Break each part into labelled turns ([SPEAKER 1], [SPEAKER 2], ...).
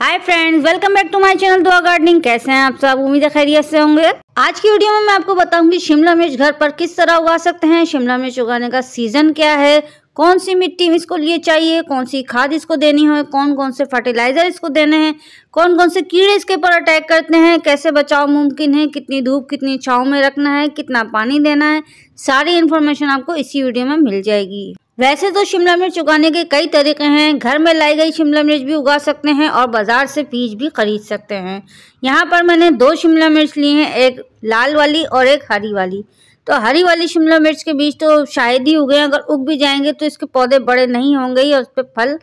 [SPEAKER 1] hi friends welcome back to my channel Dua gardening कैसे हैं आप सब उम्मीद खैरियत से होंगे आज की वीडियो में मैं आपको बताऊंगी शिमला मिर्च घर पर किस तरह उगा सकते हैं शिमला मिर्च उगाने का सीजन क्या है कौन सी मिट्टी इसको लिए चाहिए कौन सी खाद इसको देनी है कौन कौन से फर्टिलाइज़र इसको देने हैं कौन कौन से कीड़े इसके ऊपर अटैक करते हैं कैसे बचाव मुमकिन है कितनी धूप कितनी छाँव में रखना है कितना पानी देना है सारी इन्फॉर्मेशन आपको इसी वीडियो में मिल जाएगी वैसे तो शिमला मिर्च उगाने के कई तरीके हैं घर में लाई गई शिमला मिर्च भी उगा सकते हैं और बाज़ार से बीज भी खरीद सकते हैं यहाँ पर मैंने दो शिमला मिर्च ली हैं एक लाल वाली और एक हरी वाली तो हरी वाली शिमला मिर्च के बीज तो शायद ही उगे अगर उग भी जाएंगे तो इसके पौधे बड़े नहीं होंगे और उस पर फल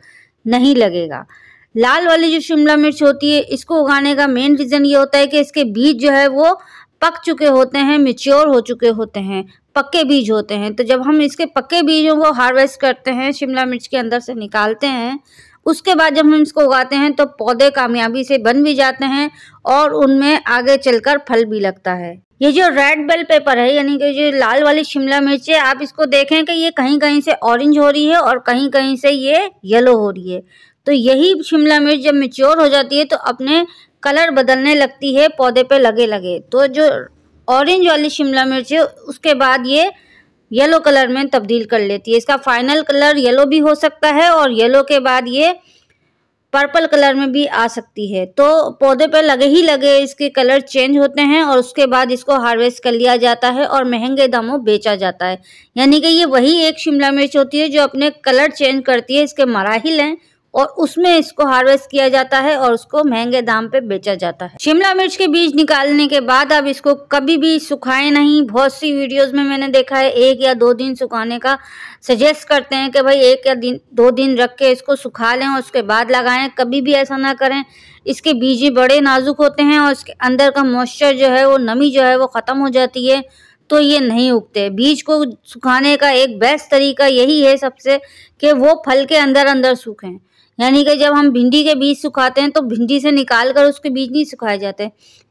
[SPEAKER 1] नहीं लगेगा लाल वाली जो शिमला मिर्च होती है इसको उगाने का मेन रीज़न ये होता है कि इसके बीज जो है वो पक चुके होते हैं मिच्योर हो चुके होते हैं पक्के बीज होते हैं तो जब हम इसके पक्के बीजों को हार्वेस्ट करते हैं शिमला मिर्च के अंदर से निकालते हैं उसके बाद जब हम इसको उगाते हैं तो पौधे कामयाबी से बन भी जाते हैं और उनमें आगे चलकर फल भी लगता है ये जो रेड बेल पेपर है यानी कि जो लाल वाली शिमला मिर्च है आप इसको देखें कि ये कहीं कहीं से ऑरेंज हो रही है और कहीं कहीं से ये येलो हो रही है तो यही शिमला मिर्च जब मिच्योर हो जाती है तो अपने कलर बदलने लगती है पौधे पे लगे लगे तो जो ऑरेंज वाली शिमला मिर्च है उसके बाद ये येलो कलर में तब्दील कर लेती है इसका फाइनल कलर येलो भी हो सकता है और येलो के बाद ये पर्पल कलर में भी आ सकती है तो पौधे पर लगे ही लगे इसके कलर चेंज होते हैं और उसके बाद इसको हार्वेस्ट कर लिया जाता है और महंगे दामों बेचा जाता है यानी कि ये वही एक शिमला मिर्च होती है जो अपने कलर चेंज करती है इसके मराहिल हैं और उसमें इसको हार्वेस्ट किया जाता है और उसको महंगे दाम पे बेचा जाता है शिमला मिर्च के बीज निकालने के बाद आप इसको कभी भी सुखाए नहीं बहुत सी वीडियोस में मैंने देखा है एक या दो दिन सुखाने का सजेस्ट करते हैं कि भाई एक या दिन दो दिन रख के इसको सुखा लें और उसके बाद लगाएं कभी भी ऐसा ना करें इसके बीज बड़े नाजुक होते हैं और इसके अंदर का मॉइस्चर जो है वो नमी जो है वो ख़त्म हो जाती है तो ये नहीं उगते बीज को सुखाने का एक बेस्ट तरीका यही है सबसे कि वो फल के अंदर अंदर सूखें यानी कि जब हम भिंडी के बीज सुखाते हैं तो भिंडी से निकाल कर उसके बीज नहीं सुखाए जाते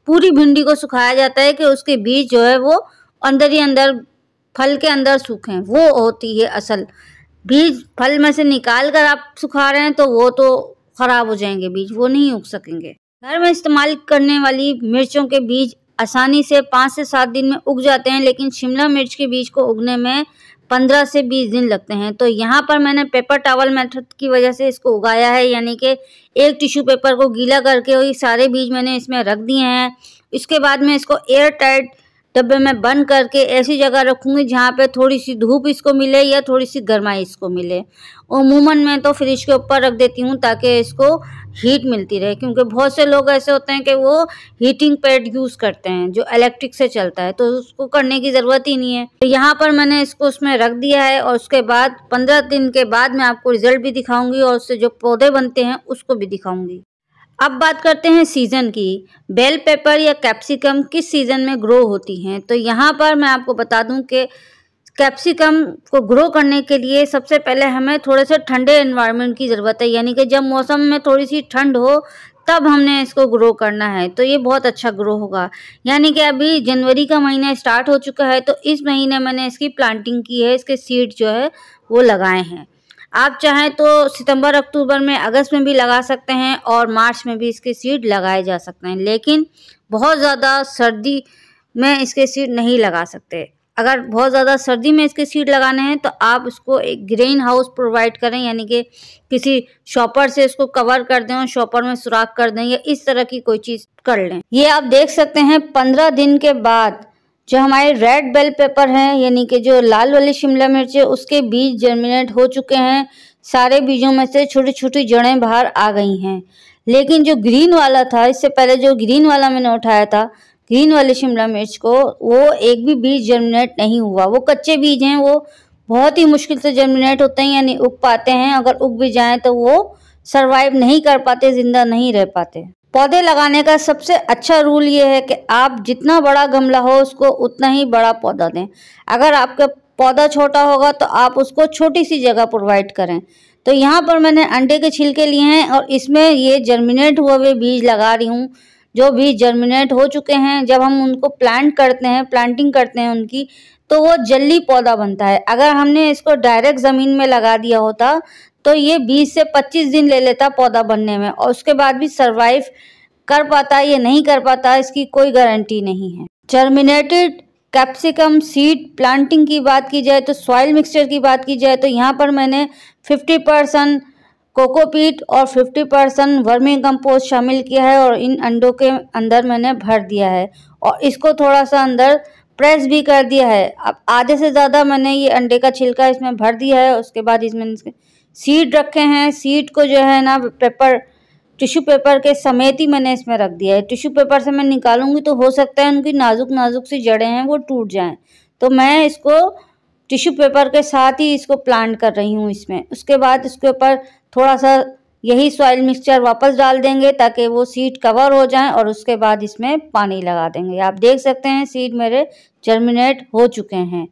[SPEAKER 1] पूरी भिंडी को सुखाया जाता है कि उसके बीज जो है वो अंदर ही अंदर फल के अंदर सूखें वो होती है असल बीज फल में से निकाल कर आप सुखा रहे हैं तो वो तो ख़राब हो जाएंगे बीज वो नहीं उग सकेंगे घर में इस्तेमाल करने वाली मिर्चों के बीज आसानी से पाँच से सात दिन में उग जाते हैं लेकिन शिमला मिर्च के बीज को उगने में पंद्रह से बीस दिन लगते हैं तो यहाँ पर मैंने पेपर टावल मेथड की वजह से इसको उगाया है यानी कि एक टिश्यू पेपर को गीला करके और ये सारे बीज मैंने इसमें रख दिए हैं इसके बाद में इसको एयर टाइट तब मैं बंद करके ऐसी जगह रखूँगी जहाँ पे थोड़ी सी धूप इसको मिले या थोड़ी सी गर्माई इसको मिले उमूमन मैं तो फ्रिज के ऊपर रख देती हूँ ताकि इसको हीट मिलती रहे क्योंकि बहुत से लोग ऐसे होते हैं कि वो हीटिंग पैड यूज़ करते हैं जो इलेक्ट्रिक से चलता है तो उसको करने की ज़रूरत ही नहीं है तो यहाँ पर मैंने इसको उसमें रख दिया है और उसके बाद पंद्रह दिन के बाद मैं आपको रिज़ल्ट भी दिखाऊँगी और उससे जो पौधे बनते हैं उसको भी दिखाऊँगी अब बात करते हैं सीज़न की बेल पेपर या कैप्सिकम किस सीज़न में ग्रो होती हैं तो यहाँ पर मैं आपको बता दूं कि कैप्सिकम को ग्रो करने के लिए सबसे पहले हमें थोड़े से ठंडे इन्वायरमेंट की ज़रूरत है यानी कि जब मौसम में थोड़ी सी ठंड हो तब हमने इसको ग्रो करना है तो ये बहुत अच्छा ग्रो होगा यानी कि अभी जनवरी का महीना स्टार्ट हो चुका है तो इस महीने मैंने इसकी प्लांटिंग की है इसके सीड जो है वो लगाए हैं आप चाहें तो सितंबर अक्टूबर में अगस्त में भी लगा सकते हैं और मार्च में भी इसके सीड लगाए जा सकते हैं लेकिन बहुत ज़्यादा सर्दी में इसके सीड नहीं लगा सकते अगर बहुत ज़्यादा सर्दी में इसके सीड लगाने हैं तो आप इसको एक ग्रीन हाउस प्रोवाइड करें यानी कि किसी शॉपर से इसको कवर कर दें और शॉपर में सुराख कर दें या इस तरह की कोई चीज़ कर लें ये आप देख सकते हैं पंद्रह दिन के बाद जो हमारे रेड बेल पेपर हैं यानी कि जो लाल वाली शिमला मिर्च है उसके बीज जर्मिनेट हो चुके हैं सारे बीजों में से छोटी छोटी जड़ें बाहर आ गई हैं लेकिन जो ग्रीन वाला था इससे पहले जो ग्रीन वाला मैंने उठाया था ग्रीन वाले शिमला मिर्च को वो एक भी बीज जर्मिनेट नहीं हुआ वो कच्चे बीज हैं वो बहुत ही मुश्किल से जर्मिनेट होते हैं यानी उग पाते हैं अगर उग भी जाएँ तो वो सर्वाइव नहीं कर पाते ज़िंदा नहीं रह पाते पौधे लगाने का सबसे अच्छा रूल ये है कि आप जितना बड़ा गमला हो उसको उतना ही बड़ा पौधा दें अगर आपका पौधा छोटा होगा तो आप उसको छोटी सी जगह प्रोवाइड करें तो यहाँ पर मैंने अंडे के छिलके लिए हैं और इसमें ये जर्मिनेट हुए हुए बीज लगा रही हूँ जो बीज जर्मिनेट हो चुके हैं जब हम उनको प्लांट करते हैं प्लांटिंग करते हैं उनकी तो वो जल्दी पौधा बनता है अगर हमने इसको डायरेक्ट ज़मीन में लगा दिया होता तो ये 20 से 25 दिन ले लेता पौधा बनने में और उसके बाद भी सरवाइव कर पाता है या नहीं कर पाता इसकी कोई गारंटी नहीं है जर्मिनेटेड कैप्सिकम सीड प्लांटिंग की बात की जाए तो सॉइल मिक्सचर की बात की जाए तो यहाँ पर मैंने 50 परसेंट कोकोपीट और 50 परसेंट वर्मी कंपोस्ट शामिल किया है और इन अंडों के अंदर मैंने भर दिया है और इसको थोड़ा सा अंदर प्रेस भी कर दिया है अब आधे से ज़्यादा मैंने ये अंडे का छिलका इसमें भर दिया है उसके बाद इसमें सीड रखे हैं सीड को जो है ना पेपर टिश्यू पेपर के समेत ही मैंने इसमें रख दिया है टिश्यू पेपर से मैं निकालूंगी तो हो सकता है उनकी नाजुक नाजुक सी जड़ें हैं वो टूट जाएं तो मैं इसको टिश्यू पेपर के साथ ही इसको प्लांट कर रही हूँ इसमें उसके बाद इसके ऊपर थोड़ा सा यही सॉइल मिक्सचर वापस डाल देंगे ताकि वो सीड कवर हो जाए और उसके बाद इसमें पानी लगा देंगे आप देख सकते हैं सीड मेरे जर्मिनेट हो चुके हैं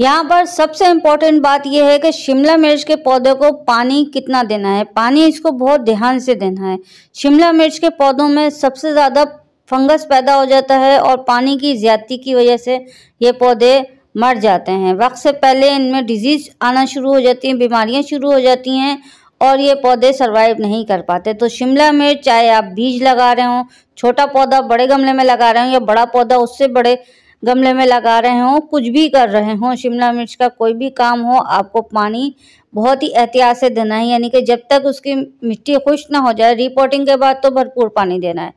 [SPEAKER 1] यहाँ पर सबसे इम्पोर्टेंट बात यह है कि शिमला मिर्च के पौधे को पानी कितना देना है पानी इसको बहुत ध्यान से देना है शिमला मिर्च के पौधों में सबसे ज़्यादा फंगस पैदा हो जाता है और पानी की ज्यादती की वजह से ये पौधे मर जाते हैं वक्त से पहले इनमें डिजीज़ आना शुरू हो जाती हैं बीमारियाँ शुरू हो जाती हैं और ये पौधे सर्वाइव नहीं कर पाते तो शिमला मिर्च चाहे आप बीज लगा रहे हों छोटा पौधा बड़े गमले में लगा रहे हों या बड़ा पौधा उससे बड़े गमले में लगा रहे हों कुछ भी कर रहे हों शिमला मिर्च का कोई भी काम हो आपको पानी बहुत ही एहतियात से देना है यानी कि जब तक उसकी मिट्टी खुश्क ना हो जाए रिपोर्टिंग के बाद तो भरपूर पानी देना है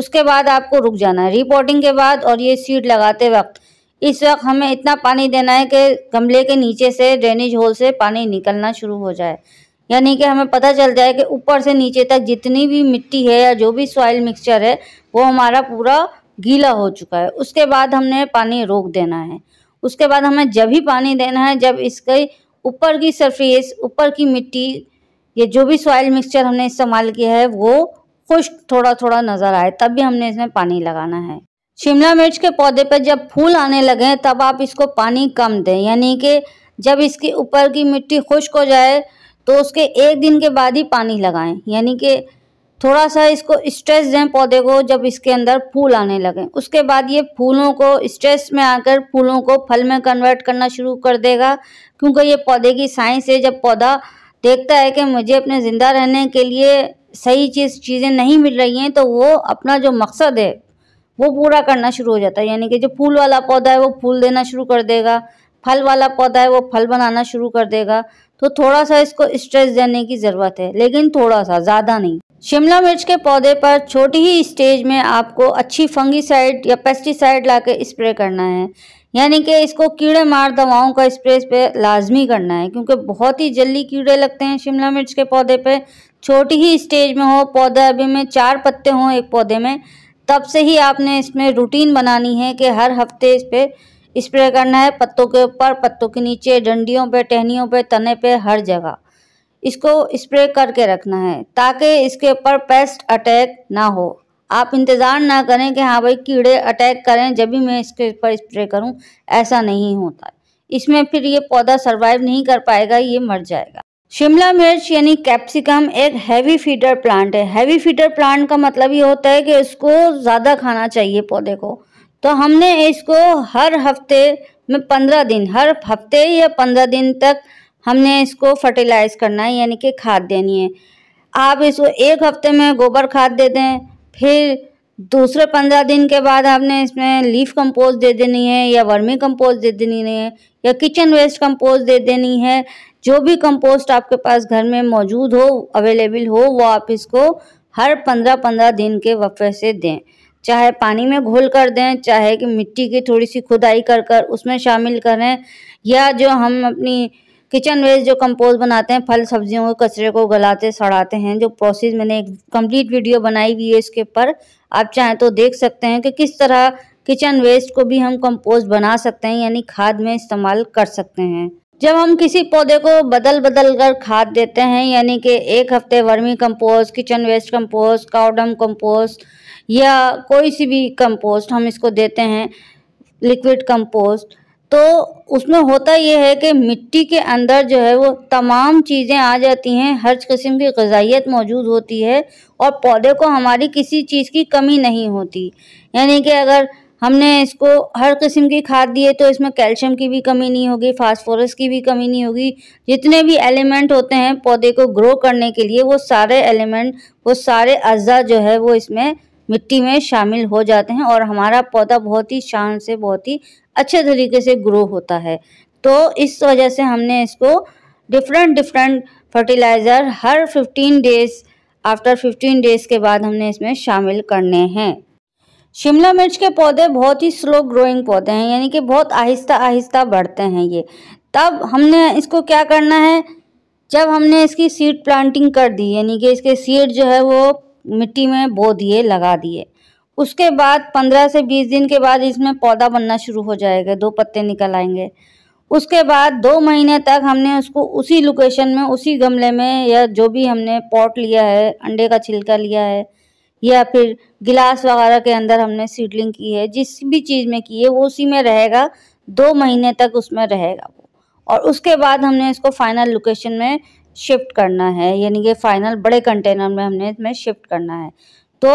[SPEAKER 1] उसके बाद आपको रुक जाना है रिपोर्टिंग के बाद और ये सीड लगाते वक्त इस वक्त हमें इतना पानी देना है कि गमले के नीचे से ड्रेनेज होल से पानी निकलना शुरू हो जाए यानी कि हमें पता चल जाए कि ऊपर से नीचे तक जितनी भी मिट्टी है या जो भी सॉइल मिक्सचर है वो हमारा पूरा गीला हो चुका है उसके बाद हमने पानी रोक देना है उसके बाद हमें जब ही पानी देना है जब इसके ऊपर की सरफेस ऊपर की मिट्टी ये जो भी सॉइल मिक्सचर हमने इस्तेमाल किया है वो खुश्क थोड़ा थोड़ा नज़र आए तब भी हमने इसमें पानी लगाना है शिमला मिर्च के पौधे पर जब फूल आने लगे तब आप इसको पानी कम दें यानी कि जब इसके ऊपर की मिट्टी खुश्क हो जाए तो उसके एक दिन के बाद ही पानी लगाएं यानी कि थोड़ा सा इसको स्ट्रेस दें पौधे को जब इसके अंदर फूल आने लगें उसके बाद ये फूलों को स्ट्रेस में आकर फूलों को फल में कन्वर्ट करना शुरू कर देगा क्योंकि ये पौधे की साइंस है जब पौधा देखता है कि मुझे अपने ज़िंदा रहने के लिए सही चीज़ चीज़ें नहीं मिल रही हैं तो वो अपना जो मकसद है वो पूरा करना शुरू हो जाता है यानी कि जो फूल वाला पौधा है वो फूल देना शुरू कर देगा फल वाला पौधा है वो फल बनाना शुरू कर देगा तो थोड़ा सा इसको स्ट्रेस देने की ज़रूरत है लेकिन थोड़ा सा ज़्यादा नहीं शिमला मिर्च के पौधे पर छोटी ही स्टेज में आपको अच्छी फंगीसाइड या पेस्टिसाइड लाके स्प्रे करना है यानी कि इसको कीड़े मार दवाओं का स्प्रे पे लाजमी करना है क्योंकि बहुत ही जल्दी कीड़े लगते हैं शिमला मिर्च के पौधे पे छोटी ही स्टेज में हो पौधा अभी में चार पत्ते हों एक पौधे में तब से ही आपने इसमें रूटीन बनानी है कि हर हफ्ते इस पर स्प्रे करना है पत्तों के ऊपर पत्तों के नीचे डंडियों पे टहनियों पे तने पे हर जगह इसको स्प्रे करके रखना है ताकि इसके ऊपर पेस्ट अटैक ना हो आप इंतज़ार ना करें कि हाँ भाई कीड़े अटैक करें जब भी मैं इसके ऊपर स्प्रे करूं ऐसा नहीं होता इसमें फिर ये पौधा सर्वाइव नहीं कर पाएगा ये मर जाएगा शिमला मिर्च यानी कैप्सिकम एक हैवी फीडर प्लांट है हैवी फीडर प्लांट का मतलब ये होता है कि इसको ज़्यादा खाना चाहिए पौधे को तो हमने इसको हर हफ्ते में पंद्रह दिन हर हफ्ते या पंद्रह दिन तक हमने इसको फर्टिलाइज करना है यानी कि खाद देनी है आप इसको एक हफ्ते में गोबर खाद दे दें फिर दूसरे पंद्रह दिन के बाद आपने इसमें लीफ कंपोज दे देनी है या वर्मी कंपोज दे देनी है या किचन वेस्ट कंपोज दे देनी है जो भी कंपोस्ट आपके पास घर में मौजूद हो अवेलेबल हो वो आप इसको हर पंद्रह पंद्रह दिन के वफ़े से दें चाहे पानी में घोल कर दें चाहे कि मिट्टी की थोड़ी सी खुदाई कर कर उसमें शामिल करें या जो हम अपनी किचन वेस्ट जो कंपोज बनाते हैं फल सब्जियों के कचरे को गलाते सड़ाते हैं जो प्रोसेस मैंने एक कंप्लीट वीडियो बनाई हुई है इसके ऊपर आप चाहें तो देख सकते हैं कि किस तरह किचन वेस्ट को भी हम कंपोस्ट बना सकते हैं यानी खाद में इस्तेमाल कर सकते हैं जब हम किसी पौधे को बदल बदल कर खाद देते हैं यानी कि एक हफ्ते vermi compost kitchen waste compost cow dung compost या कोई सी भी कंपोस्ट हम इसको देते हैं लिक्विड कंपोस्ट तो उसमें होता यह है कि मिट्टी के अंदर जो है वो तमाम चीज़ें आ जाती हैं हर किस्म की गजाइत मौजूद होती है और पौधे को हमारी किसी चीज़ की कमी नहीं होती यानी कि अगर हमने इसको हर किस्म की खाद दिए तो इसमें कैल्शियम की भी कमी नहीं होगी फास्फोरस की भी कमी नहीं होगी जितने भी एलिमेंट होते हैं पौधे को ग्रो करने के लिए वो सारे एलिमेंट वो सारे अज्जा जो है वो इसमें मिट्टी में शामिल हो जाते हैं और हमारा पौधा बहुत ही शान से बहुत ही अच्छे तरीके से ग्रो होता है तो इस वजह से हमने इसको डिफरेंट डिफरेंट फर्टिलाइज़र हर fifteen days after fifteen days के बाद हमने इसमें शामिल करने हैं शिमला मिर्च के पौधे बहुत ही स्लो ग्रोइंग पौधे हैं यानी कि बहुत आहिस्ता आहिस्ता बढ़ते हैं ये तब हमने इसको क्या करना है जब हमने इसकी सीड प्लांटिंग कर दी यानी कि इसके सीड जो है वो मिट्टी में बो दिए लगा दिए उसके बाद पंद्रह से बीस दिन के बाद इसमें पौधा बनना शुरू हो जाएगा दो पत्ते निकल आएंगे उसके बाद दो महीने तक हमने उसको उसी लोकेशन में उसी गमले में या जो भी हमने पॉट लिया है अंडे का छिलका लिया है या फिर गिलास वगैरह के अंदर हमने सीडलिंग की है जिस भी चीज़ में की है वो उसी में रहेगा दो महीने तक उसमें रहेगा वो और उसके बाद हमने इसको फाइनल लोकेशन में शिफ्ट करना है यानी कि फाइनल बड़े कंटेनर में हमने इसमें शिफ्ट करना है तो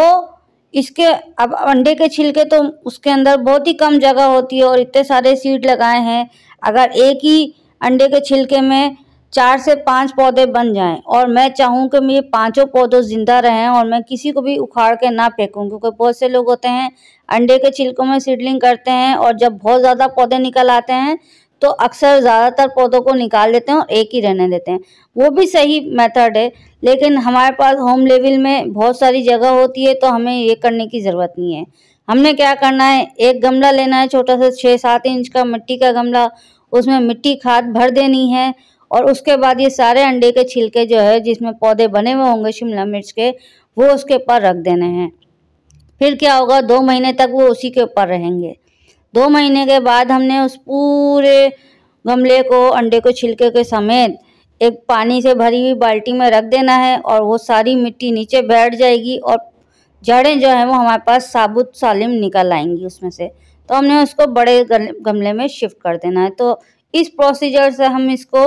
[SPEAKER 1] इसके अब अंडे के छिलके तो उसके अंदर बहुत ही कम जगह होती है और इतने सारे सीड लगाए हैं अगर एक ही अंडे के छिलके में चार से पांच पौधे बन जाएं और मैं चाहूँ कि मेरे पांचों पौधों ज़िंदा रहें और मैं किसी को भी उखाड़ के ना फेंकूँ क्योंकि बहुत से लोग होते हैं अंडे के छिलकों में सीडलिंग करते हैं और जब बहुत ज़्यादा पौधे निकल आते हैं तो अक्सर ज़्यादातर पौधों को निकाल देते हैं और एक ही रहने देते हैं वो भी सही मेथड है लेकिन हमारे पास होम लेवल में बहुत सारी जगह होती है तो हमें ये करने की ज़रूरत नहीं है हमने क्या करना है एक गमला लेना है छोटा सा छः सात इंच का मिट्टी का गमला उसमें मिट्टी खाद भर देनी है और उसके बाद ये सारे अंडे के छिलके जो है जिसमें पौधे बने हुए होंगे शिमला मिर्च के वो उसके ऊपर रख देने हैं फिर क्या होगा दो महीने तक वो उसी के ऊपर रहेंगे दो महीने के बाद हमने उस पूरे गमले को अंडे को छिलके के समेत एक पानी से भरी हुई बाल्टी में रख देना है और वो सारी मिट्टी नीचे बैठ जाएगी और जड़ें जो हैं वो हमारे पास साबुत सालिम निकल आएंगी उसमें से तो हमने उसको बड़े गमले में शिफ्ट कर देना है तो इस प्रोसीजर से हम इसको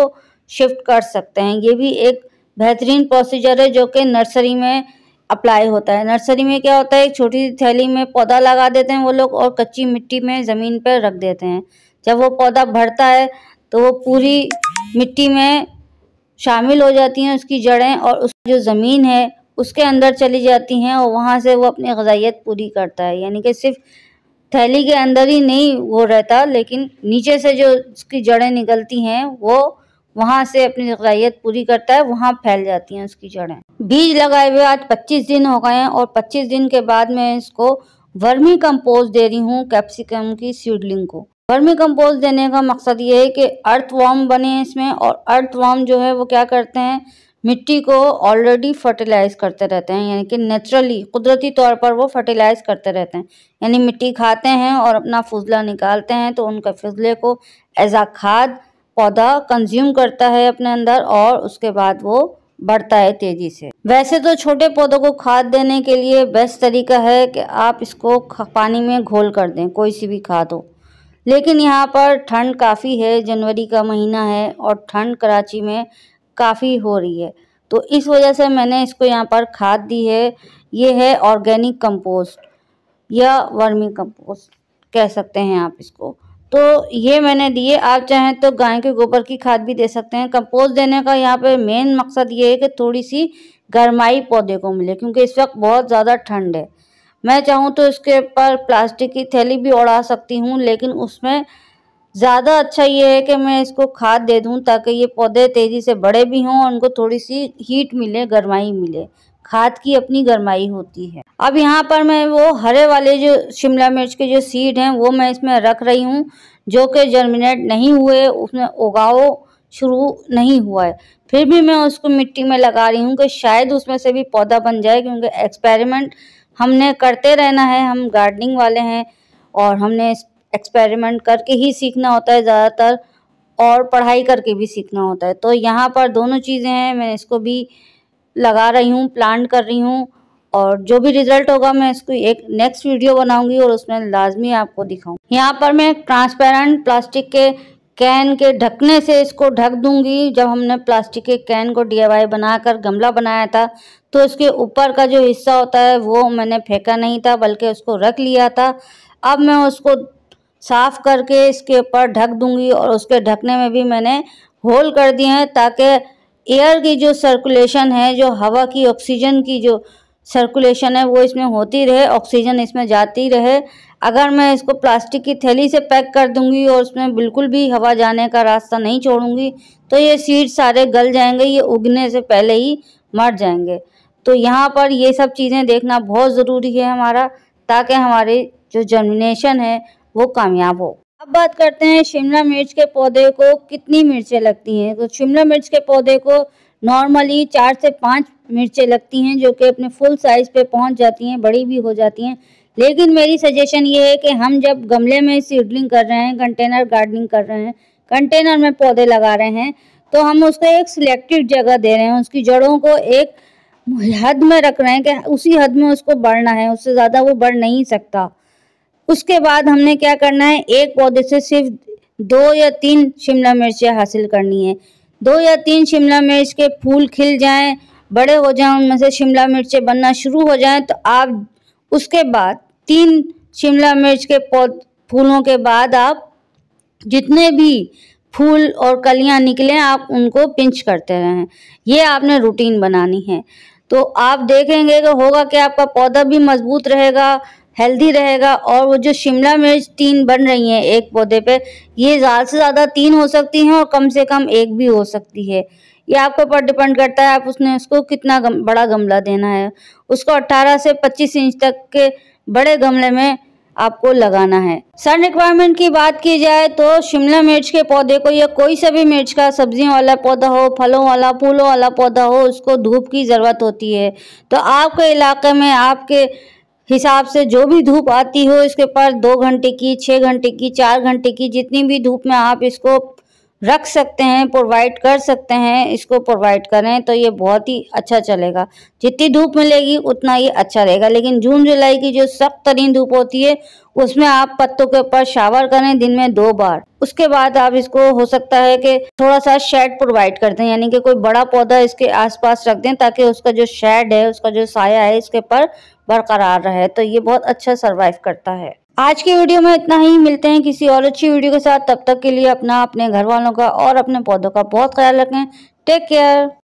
[SPEAKER 1] शिफ्ट कर सकते हैं ये भी एक बेहतरीन प्रोसीजर है जो कि नर्सरी में अप्लाई होता है नर्सरी में क्या होता है एक छोटी सी थैली में पौधा लगा देते हैं वो लोग और कच्ची मिट्टी में ज़मीन पर रख देते हैं जब वो पौधा भरता है तो वो पूरी मिट्टी में शामिल हो जाती हैं उसकी जड़ें और उस जो ज़मीन है उसके अंदर चली जाती हैं और वहाँ से वो अपनी गजाइत पूरी करता है यानी कि सिर्फ थैली के अंदर ही नहीं वो रहता लेकिन नीचे से जो उसकी जड़ें निकलती हैं वो वहाँ से अपनी गजाइत पूरी करता है वहाँ फैल जाती हैं उसकी जड़ें बीज लगाए हुए आज 25 दिन हो गए हैं और 25 दिन के बाद मैं इसको वर्मी कंपोस्ट दे रही हूँ कैप्सिकम की सीडलिंग को वर्मी कंपोस्ट देने का मकसद ये है कि अर्थ वार्म बने इसमें और अर्थ वार्म जो है वो क्या करते हैं मिट्टी को ऑलरेडी फर्टिलाइज करते रहते हैं यानी कि नेचुरली कुदरती तौर पर वो फर्टिलाइज करते रहते हैं यानी मिट्टी खाते हैं और अपना फजला निकालते हैं तो उनके फजले को एज आ खाद पौधा कंज्यूम करता है अपने अंदर और उसके बाद वो बढ़ता है तेज़ी से वैसे तो छोटे पौधों को खाद देने के लिए बेस्ट तरीका है कि आप इसको पानी में घोल कर दें कोई सी भी खाद हो लेकिन यहाँ पर ठंड काफ़ी है जनवरी का महीना है और ठंड कराची में काफ़ी हो रही है तो इस वजह से मैंने इसको यहाँ पर खाद दी है ये है ऑर्गेनिक कंपोस्ट या वर्मी कंपोस्ट कह सकते हैं आप इसको तो ये मैंने दिए आप चाहें तो गाय के गोबर की खाद भी दे सकते हैं कंपोस्ट देने का यहाँ पे मेन मकसद ये है कि थोड़ी सी गर्माई पौधे को मिले क्योंकि इस वक्त बहुत ज़्यादा ठंड है मैं चाहूँ तो इसके ऊपर प्लास्टिक की थैली भी उड़ा सकती हूँ लेकिन उसमें ज़्यादा अच्छा ये है कि मैं इसको खाद दे दूँ ताकि ये पौधे तेज़ी से बड़े भी हों और उनको थोड़ी सी हीट मिले गर्माई मिले खाद की अपनी गरमाई होती है अब यहाँ पर मैं वो हरे वाले जो शिमला मिर्च के जो सीड हैं वो मैं इसमें रख रही हूँ जो कि जर्मिनेट नहीं हुए उसमें उगाओ शुरू नहीं हुआ है फिर भी मैं उसको मिट्टी में लगा रही हूँ कि शायद उसमें से भी पौधा बन जाए क्योंकि एक्सपेरिमेंट हमने करते रहना है हम गार्डनिंग वाले हैं और हमने एक्सपेरिमेंट करके ही सीखना होता है ज़्यादातर और पढ़ाई करके भी सीखना होता है तो यहाँ पर दोनों चीज़ें हैं मैं इसको भी लगा रही हूँ प्लान कर रही हूँ और जो भी रिजल्ट होगा मैं इसको एक नेक्स्ट वीडियो बनाऊंगी और उसमें लाजमी आपको दिखाऊँ यहाँ पर मैं ट्रांसपेरेंट प्लास्टिक के कैन के ढकने से इसको ढक दूंगी जब हमने प्लास्टिक के कैन को डी बनाकर गमला बनाया था तो इसके ऊपर का जो हिस्सा होता है वो मैंने फेंका नहीं था बल्कि उसको रख लिया था अब मैं उसको साफ़ करके इसके ऊपर ढक दूंगी और उसके ढकने में भी मैंने होल कर दिए हैं ताकि एयर की जो सर्कुलेशन है जो हवा की ऑक्सीजन की जो सर्कुलेशन है वो इसमें होती रहे ऑक्सीजन इसमें जाती रहे अगर मैं इसको प्लास्टिक की थैली से पैक कर दूंगी और उसमें बिल्कुल भी हवा जाने का रास्ता नहीं छोड़ूंगी तो ये सीड सारे गल जाएंगे ये उगने से पहले ही मर जाएंगे तो यहाँ पर ये सब चीज़ें देखना बहुत ज़रूरी है हमारा ताकि हमारे जो जर्मिनेशन है वो कामयाब हो अब बात करते हैं शिमला मिर्च के पौधे को कितनी मिर्चें लगती हैं तो शिमला मिर्च के पौधे को नॉर्मली चार से पाँच मिर्चें लगती हैं जो कि अपने फुल साइज़ पे पहुंच जाती हैं बड़ी भी हो जाती हैं लेकिन मेरी सजेशन ये है कि हम जब गमले में सीडलिंग कर रहे हैं कंटेनर गार्डनिंग कर रहे हैं कंटेनर में पौधे लगा रहे हैं तो हम उसको एक सिलेक्टिव जगह दे रहे हैं उसकी जड़ों को एक हद में रख रहे हैं कि उसी हद में उसको बढ़ना है उससे ज़्यादा वो बढ़ नहीं सकता उसके बाद हमने क्या करना है एक पौधे से सिर्फ दो या तीन शिमला मिर्चें हासिल करनी है दो या तीन शिमला मिर्च के फूल खिल जाएं बड़े हो जाएं उनमें से शिमला मिर्चें बनना शुरू हो जाएं तो आप उसके बाद तीन शिमला मिर्च के पौध फूलों के बाद आप जितने भी फूल और कलियां निकलें आप उनको पिंच करते रहें ये आपने रूटीन बनानी है तो आप देखेंगे कि होगा कि आपका पौधा भी मजबूत रहेगा हेल्दी रहेगा और वो जो शिमला मिर्च तीन बन रही हैं एक पौधे पे ये ज़्यादा से ज़्यादा तीन हो सकती हैं और कम से कम एक भी हो सकती है ये आपके ऊपर डिपेंड करता है आप उसने उसको कितना गम, बड़ा गमला देना है उसको 18 से 25 इंच तक के बड़े गमले में आपको लगाना है सन रिक्वायरमेंट की बात की जाए तो शिमला मिर्च के पौधे को या कोई सा भी मिर्च का सब्जियों वाला पौधा हो फलों वाला फूलों वाला पौधा हो उसको धूप की ज़रूरत होती है तो आपके इलाके में आपके हिसाब से जो भी धूप आती हो इसके पर दो घंटे की छः घंटे की चार घंटे की जितनी भी धूप में आप इसको रख सकते हैं प्रोवाइड कर सकते हैं इसको प्रोवाइड करें तो ये बहुत ही अच्छा चलेगा जितनी धूप मिलेगी उतना ये अच्छा रहेगा लेकिन जून जुलाई की जो सख्त तरीन धूप होती है उसमें आप पत्तों के ऊपर शावर करें दिन में दो बार उसके बाद आप इसको हो सकता है कि थोड़ा सा शेड प्रोवाइड कर दें यानी कि कोई बड़ा पौधा इसके पास रख दें ताकि उसका जो शेड है उसका जो साया है इसके ऊपर बरकरार रहे तो ये बहुत अच्छा सर्वाइव करता है आज के वीडियो में इतना ही मिलते हैं किसी और अच्छी वीडियो के साथ तब तक के लिए अपना अपने घर वालों का और अपने पौधों का बहुत ख्याल रखें टेक केयर